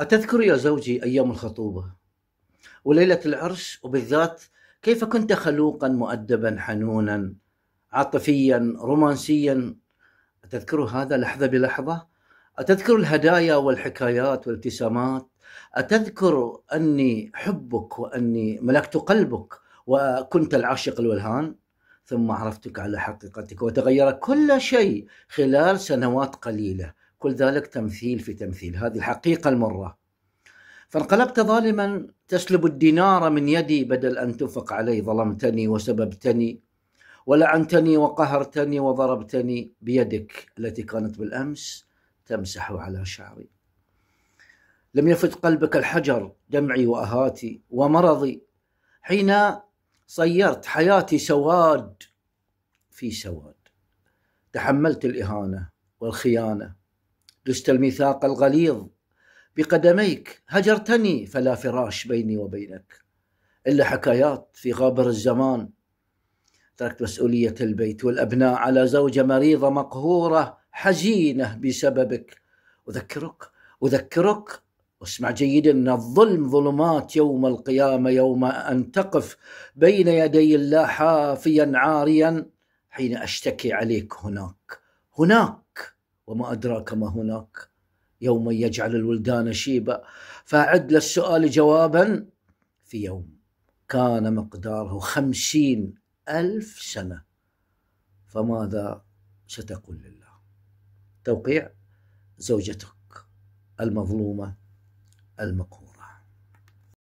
أتذكر يا زوجي أيام الخطوبة وليلة العرس وبالذات كيف كنت خلوقا مؤدبا حنونا عاطفيا رومانسيا أتذكر هذا لحظة بلحظة أتذكر الهدايا والحكايات والابتسامات أتذكر أني حبك وأني ملكت قلبك وكنت العاشق الولهان ثم عرفتك على حقيقتك وتغير كل شيء خلال سنوات قليله كل ذلك تمثيل في تمثيل هذه الحقيقة المرة فانقلبت ظالما تسلب الدينار من يدي بدل أن تنفق علي ظلمتني وسببتني ولعنتني وقهرتني وضربتني بيدك التي كانت بالأمس تمسح على شعري لم يفت قلبك الحجر دمعي وأهاتي ومرضي حين صيرت حياتي سواد في سواد تحملت الإهانة والخيانة دست الميثاق الغليظ بقدميك هجرتني فلا فراش بيني وبينك إلا حكايات في غابر الزمان تركت مسؤولية البيت والأبناء على زوجة مريضة مقهورة حزينة بسببك أذكرك أذكرك واسمع جيدا أن الظلم ظلمات يوم القيامة يوم أن تقف بين يدي الله حافيا عاريا حين أشتكي عليك هناك هناك وما أدراك ما هناك يوم يجعل الولدان شيبا فأعد للسؤال جوابا في يوم كان مقداره خمسين ألف سنة فماذا ستقول لله توقيع زوجتك المظلومة المقهورة